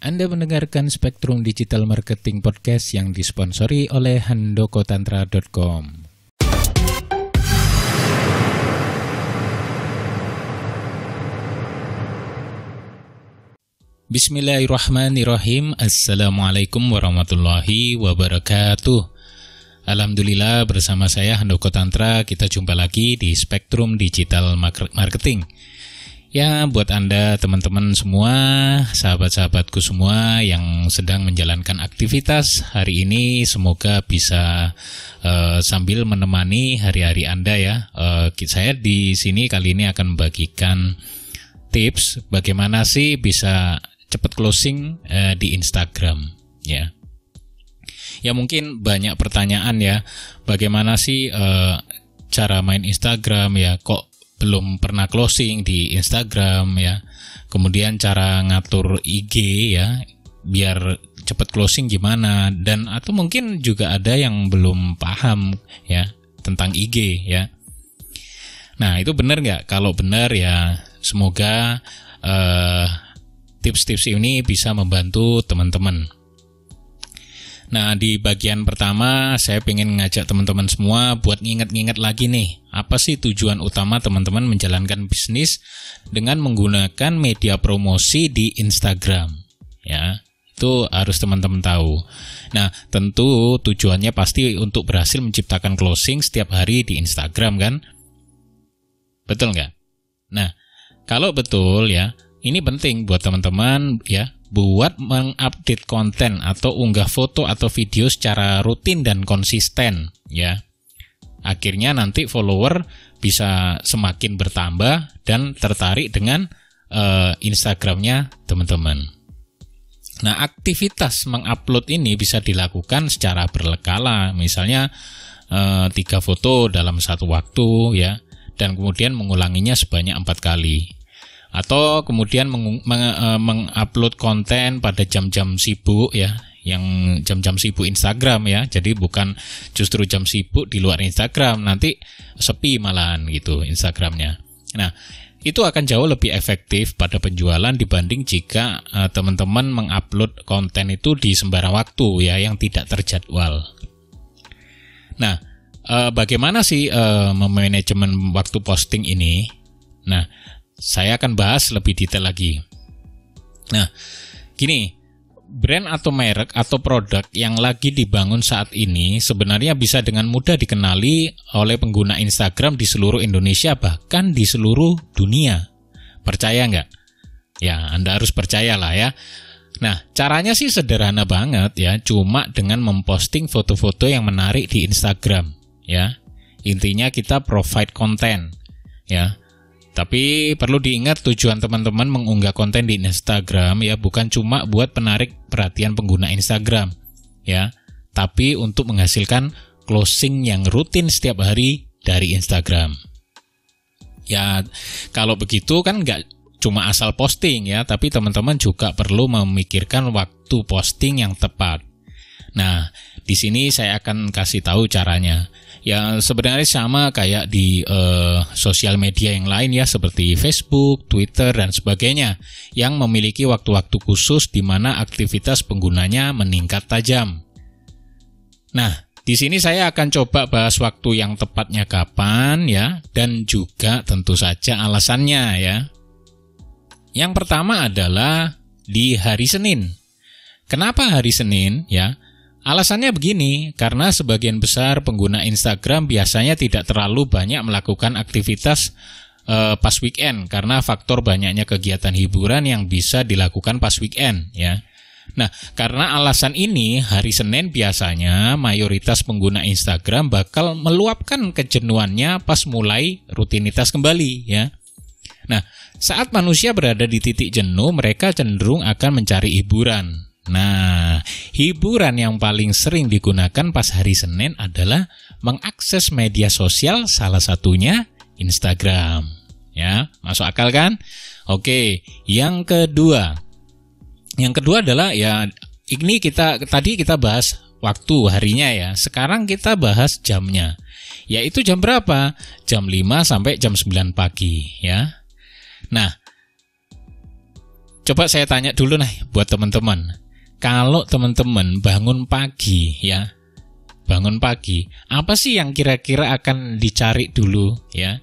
Anda mendengarkan Spektrum Digital Marketing Podcast yang disponsori oleh handokotantra.com. Bismillahirrahmanirrahim. Assalamualaikum warahmatullahi wabarakatuh. Alhamdulillah bersama saya Handoko Tantra kita jumpa lagi di Spektrum Digital Marketing. Ya, buat Anda teman-teman semua, sahabat-sahabatku semua yang sedang menjalankan aktivitas hari ini semoga bisa uh, sambil menemani hari-hari Anda ya. Uh, saya di sini kali ini akan membagikan tips bagaimana sih bisa cepat closing uh, di Instagram ya. Ya mungkin banyak pertanyaan ya, bagaimana sih uh, cara main Instagram ya kok belum pernah closing di Instagram ya. Kemudian cara ngatur IG ya biar cepat closing gimana dan atau mungkin juga ada yang belum paham ya tentang IG ya. Nah, itu benar nggak? Kalau benar ya semoga eh, tips-tips tips -tips ini bisa membantu teman-teman. Nah, di bagian pertama saya ingin ngajak teman-teman semua buat nginget-nginget lagi nih, apa sih tujuan utama teman-teman menjalankan bisnis dengan menggunakan media promosi di Instagram, ya. Itu harus teman-teman tahu. Nah, tentu tujuannya pasti untuk berhasil menciptakan closing setiap hari di Instagram kan? Betul nggak? Nah, kalau betul ya, ini penting buat teman-teman ya buat mengupdate konten atau unggah foto atau video secara rutin dan konsisten ya. Akhirnya nanti follower bisa semakin bertambah dan tertarik dengan uh, Instagramnya teman-teman. Nah aktivitas mengupload ini bisa dilakukan secara berkala, misalnya uh, tiga foto dalam satu waktu ya, dan kemudian mengulanginya sebanyak empat kali atau kemudian mengupload meng, e, mengupload konten pada jam-jam sibuk ya yang jam-jam sibuk Instagram ya jadi bukan justru jam sibuk di luar Instagram nanti sepi malahan gitu Instagramnya nah itu akan jauh lebih efektif pada penjualan dibanding jika uh, teman-teman mengupload konten itu di sembarang waktu ya yang tidak terjadwal. Nah, uh, bagaimana sih uh, memanajemen waktu posting ini? Nah, saya akan bahas lebih detail lagi. Nah, gini, brand atau merek atau produk yang lagi dibangun saat ini sebenarnya bisa dengan mudah dikenali oleh pengguna Instagram di seluruh Indonesia bahkan di seluruh dunia. Percaya nggak? Ya, Anda harus percaya lah ya. Nah, caranya sih sederhana banget ya, cuma dengan memposting foto-foto yang menarik di Instagram ya. Intinya kita provide konten ya. Tapi perlu diingat tujuan teman-teman mengunggah konten di Instagram ya bukan cuma buat penarik perhatian pengguna Instagram ya, tapi untuk menghasilkan closing yang rutin setiap hari dari Instagram. Ya, kalau begitu kan nggak cuma asal posting ya, tapi teman-teman juga perlu memikirkan waktu posting yang tepat. Nah, di sini saya akan kasih tahu caranya. Ya sebenarnya sama kayak di uh, sosial media yang lain ya seperti Facebook, Twitter dan sebagainya yang memiliki waktu-waktu khusus di mana aktivitas penggunanya meningkat tajam. Nah, di sini saya akan coba bahas waktu yang tepatnya kapan ya dan juga tentu saja alasannya ya. Yang pertama adalah di hari Senin. Kenapa hari Senin ya? Alasannya begini, karena sebagian besar pengguna Instagram biasanya tidak terlalu banyak melakukan aktivitas e, pas weekend karena faktor banyaknya kegiatan hiburan yang bisa dilakukan pas weekend ya. Nah, karena alasan ini hari Senin biasanya mayoritas pengguna Instagram bakal meluapkan kejenuhannya pas mulai rutinitas kembali ya. Nah, saat manusia berada di titik jenuh, mereka cenderung akan mencari hiburan. Nah, hiburan yang paling sering digunakan pas hari Senin adalah mengakses media sosial salah satunya Instagram. Ya, masuk akal kan? Oke, yang kedua. Yang kedua adalah ya ini kita tadi kita bahas waktu harinya ya. Sekarang kita bahas jamnya. Yaitu jam berapa? Jam 5 sampai jam 9 pagi ya. Nah, coba saya tanya dulu nih buat teman-teman kalau teman-teman bangun pagi ya, bangun pagi, apa sih yang kira-kira akan dicari dulu ya?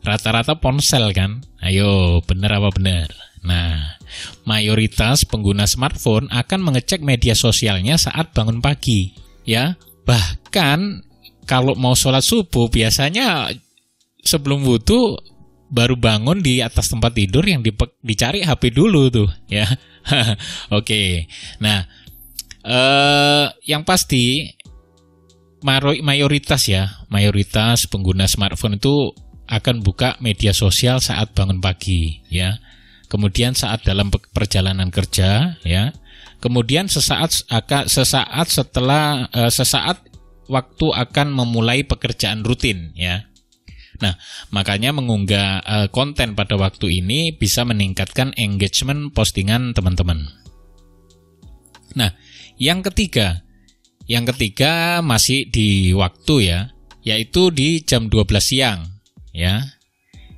Rata-rata ponsel kan? Ayo, bener apa bener? Nah, mayoritas pengguna smartphone akan mengecek media sosialnya saat bangun pagi ya. Bahkan kalau mau sholat subuh biasanya sebelum wudhu baru bangun di atas tempat tidur yang dicari HP dulu tuh ya. Oke. Okay. Nah, eh yang pasti mayoritas ya, mayoritas pengguna smartphone itu akan buka media sosial saat bangun pagi ya. Kemudian saat dalam perjalanan kerja ya. Kemudian sesaat akan sesaat setelah eh, sesaat waktu akan memulai pekerjaan rutin ya. Nah, makanya mengunggah uh, konten pada waktu ini bisa meningkatkan engagement postingan teman-teman. Nah, yang ketiga, yang ketiga masih di waktu ya, yaitu di jam 12 siang ya,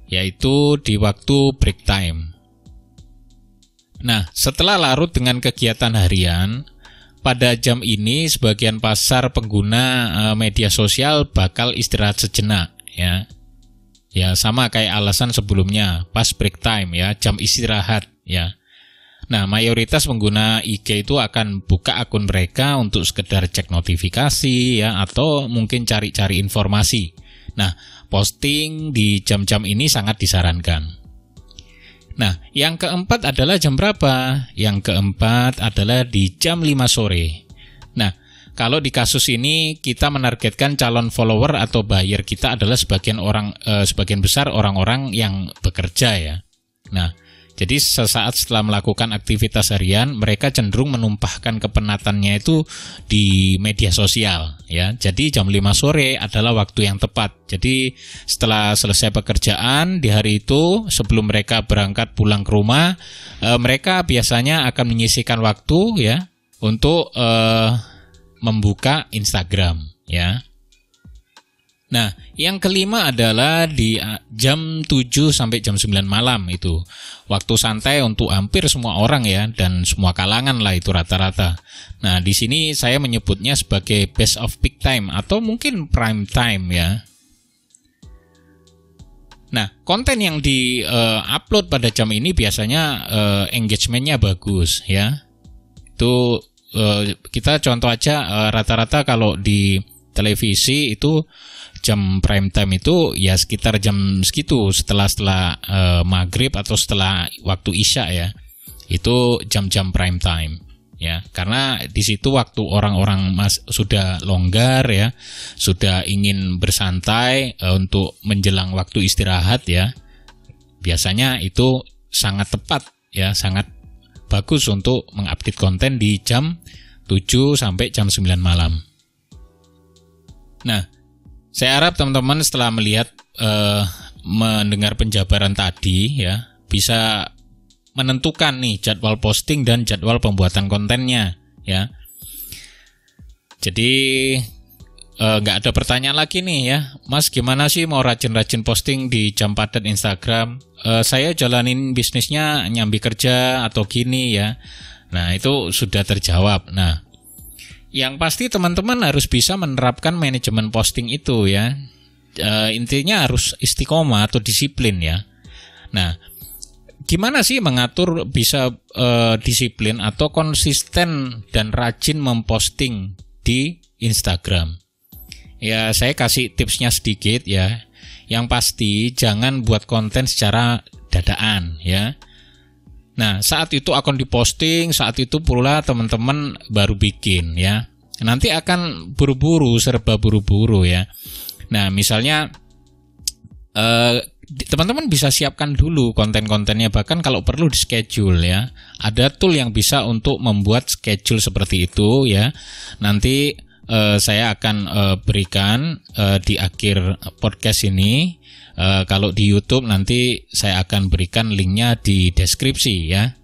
yaitu di waktu break time. Nah, setelah larut dengan kegiatan harian, pada jam ini sebagian pasar pengguna eh, media sosial bakal istirahat sejenak ya Ya, sama kayak alasan sebelumnya, pas break time ya, jam istirahat ya. Nah, mayoritas pengguna IG itu akan buka akun mereka untuk sekedar cek notifikasi ya atau mungkin cari-cari informasi. Nah, posting di jam-jam ini sangat disarankan. Nah, yang keempat adalah jam berapa? Yang keempat adalah di jam 5 sore kalau di kasus ini kita menargetkan calon follower atau buyer kita adalah sebagian orang eh, sebagian besar orang-orang yang bekerja ya. Nah, jadi sesaat setelah melakukan aktivitas harian, mereka cenderung menumpahkan kepenatannya itu di media sosial ya. Jadi jam 5 sore adalah waktu yang tepat. Jadi setelah selesai pekerjaan di hari itu sebelum mereka berangkat pulang ke rumah, eh, mereka biasanya akan menyisihkan waktu ya untuk eh, membuka Instagram ya. Nah, yang kelima adalah di eh, jam 7 sampai jam 9 malam itu. Waktu santai untuk hampir semua orang ya dan semua kalangan lah itu rata-rata. Nah, di sini saya menyebutnya sebagai best of peak time atau mungkin prime time ya. Nah, konten yang di-upload eh, pada jam ini biasanya uh, engagementnya bagus ya. Itu Eh, kita contoh aja eh, rata-rata kalau di televisi itu jam prime time itu ya sekitar jam segitu setelah setelah eh, maghrib atau setelah waktu isya ya itu jam-jam prime time ya karena di situ waktu orang-orang mas sudah longgar ya sudah ingin bersantai untuk menjelang waktu istirahat ya biasanya itu sangat tepat ya sangat bagus untuk mengupdate konten di jam 7 sampai jam 9 malam. Nah, saya harap teman-teman setelah melihat eh, mendengar penjabaran tadi ya, bisa menentukan nih jadwal posting dan jadwal pembuatan kontennya ya. Jadi Eh, nggak uh, ada pertanyaan lagi nih ya, Mas. Gimana sih mau rajin-rajin posting di jam padat Instagram? Uh, saya jalanin bisnisnya nyambi kerja atau gini ya. Nah itu sudah terjawab. Nah, yang pasti teman-teman harus bisa menerapkan manajemen posting itu ya. Uh, intinya harus istiqomah atau disiplin ya. Nah, gimana sih mengatur bisa uh, disiplin atau konsisten dan rajin memposting di Instagram? ya saya kasih tipsnya sedikit ya. Yang pasti jangan buat konten secara dadaan ya. Nah, saat itu akun diposting, saat itu pula teman-teman baru bikin ya. Nanti akan buru-buru, serba buru-buru ya. Nah, misalnya eh, teman-teman bisa siapkan dulu konten-kontennya bahkan kalau perlu di schedule ya ada tool yang bisa untuk membuat schedule seperti itu ya nanti uh, saya akan uh, berikan uh, di akhir podcast ini. Uh, kalau di YouTube nanti saya akan berikan linknya di deskripsi ya.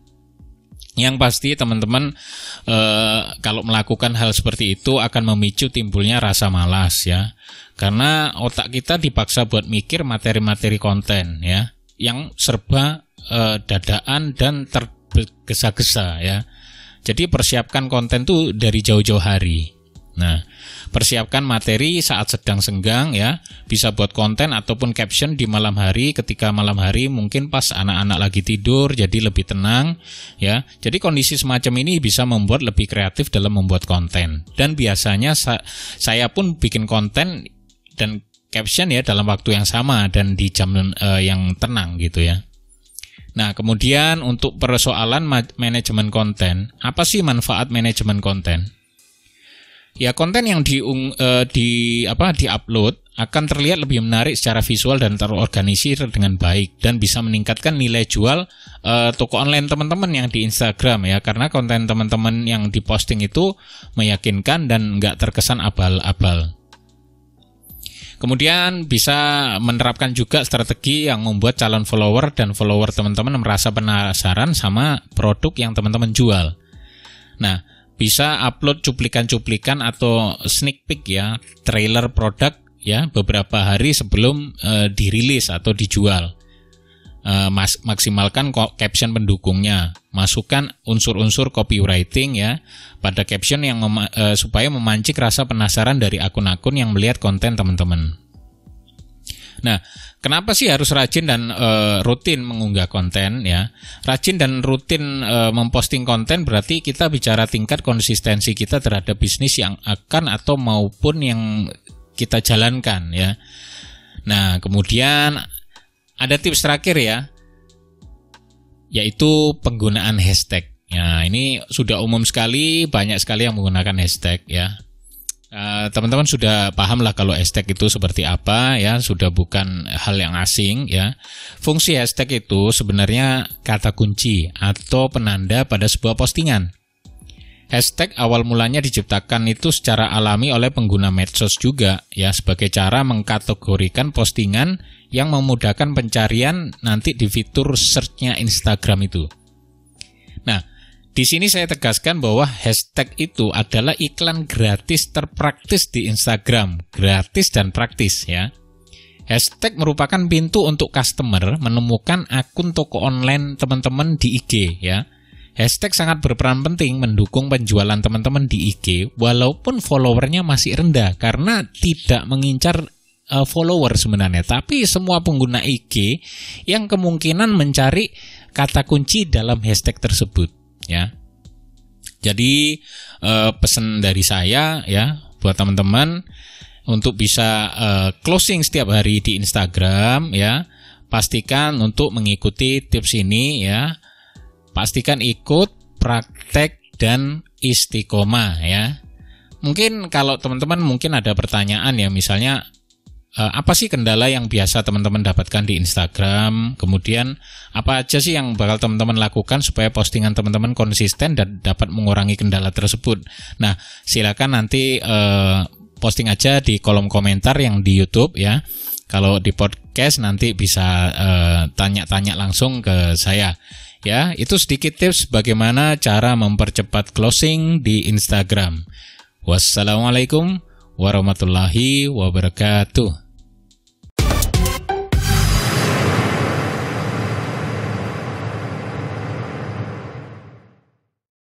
Yang pasti teman-teman uh, kalau melakukan hal seperti itu akan memicu timbulnya rasa malas ya. Karena otak kita dipaksa buat mikir materi-materi konten ya yang serba uh, dadaan dan tergesa-gesa ya. Jadi persiapkan konten tuh dari jauh-jauh hari. Nah, persiapkan materi saat sedang senggang ya, bisa buat konten ataupun caption di malam hari ketika malam hari mungkin pas anak-anak lagi tidur jadi lebih tenang ya. Jadi kondisi semacam ini bisa membuat lebih kreatif dalam membuat konten. Dan biasanya saya pun bikin konten dan caption ya dalam waktu yang sama dan di jam uh, yang tenang gitu ya. Nah, kemudian untuk persoalan manajemen konten, apa sih manfaat manajemen konten? ya konten yang di uh, di apa diupload akan terlihat lebih menarik secara visual dan terorganisir dengan baik dan bisa meningkatkan nilai jual uh, toko online teman-teman yang di Instagram ya karena konten teman-teman yang diposting itu meyakinkan dan nggak terkesan abal-abal. Kemudian bisa menerapkan juga strategi yang membuat calon follower dan follower teman-teman merasa penasaran sama produk yang teman-teman jual. Nah, bisa upload cuplikan-cuplikan atau sneak peek ya trailer produk ya beberapa hari sebelum uh, dirilis atau dijual. Uh, mas maksimalkan caption pendukungnya, masukkan unsur-unsur copywriting ya pada caption yang mema uh, supaya memancing rasa penasaran dari akun-akun yang melihat konten teman-teman. Nah, kenapa sih harus rajin dan e, rutin mengunggah konten ya? Rajin dan rutin e, memposting konten berarti kita bicara tingkat konsistensi kita terhadap bisnis yang akan atau maupun yang kita jalankan ya. Nah, kemudian ada tips terakhir ya yaitu penggunaan hashtag. nah ini sudah umum sekali, banyak sekali yang menggunakan hashtag ya. Eh, teman-teman sudah paham lah kalau hashtag itu seperti apa ya sudah bukan hal yang asing ya fungsi hashtag itu sebenarnya kata kunci atau penanda pada sebuah postingan hashtag awal mulanya diciptakan itu secara alami oleh pengguna medsos juga ya sebagai cara mengkategorikan postingan yang memudahkan pencarian nanti di fitur searchnya Instagram itu nah di sini saya tegaskan bahwa hashtag itu adalah iklan gratis terpraktis di Instagram, gratis dan praktis ya. Hashtag merupakan pintu untuk customer menemukan akun toko online teman-teman di IG ya. Hashtag sangat berperan penting mendukung penjualan teman-teman di IG walaupun followernya masih rendah karena tidak mengincar uh, follower sebenarnya, tapi semua pengguna IG yang kemungkinan mencari kata kunci dalam hashtag tersebut ya. Jadi eh, pesan dari saya ya buat teman-teman untuk bisa eh, closing setiap hari di Instagram ya. Pastikan untuk mengikuti tips ini ya. Pastikan ikut praktek dan istiqomah ya. Mungkin kalau teman-teman mungkin ada pertanyaan ya misalnya Eh, apa sih kendala yang biasa teman-teman dapatkan di Instagram? Kemudian apa aja sih yang bakal teman-teman lakukan supaya postingan teman-teman konsisten dan dapat mengurangi kendala tersebut? Nah, silakan nanti eh, posting aja di kolom komentar yang di YouTube ya. Kalau di podcast nanti bisa eh, tanya-tanya eh, tanya -tanya langsung ke saya. Ya, itu sedikit tips bagaimana cara mempercepat closing di Instagram. Wassalamualaikum warahmatullahi wabarakatuh.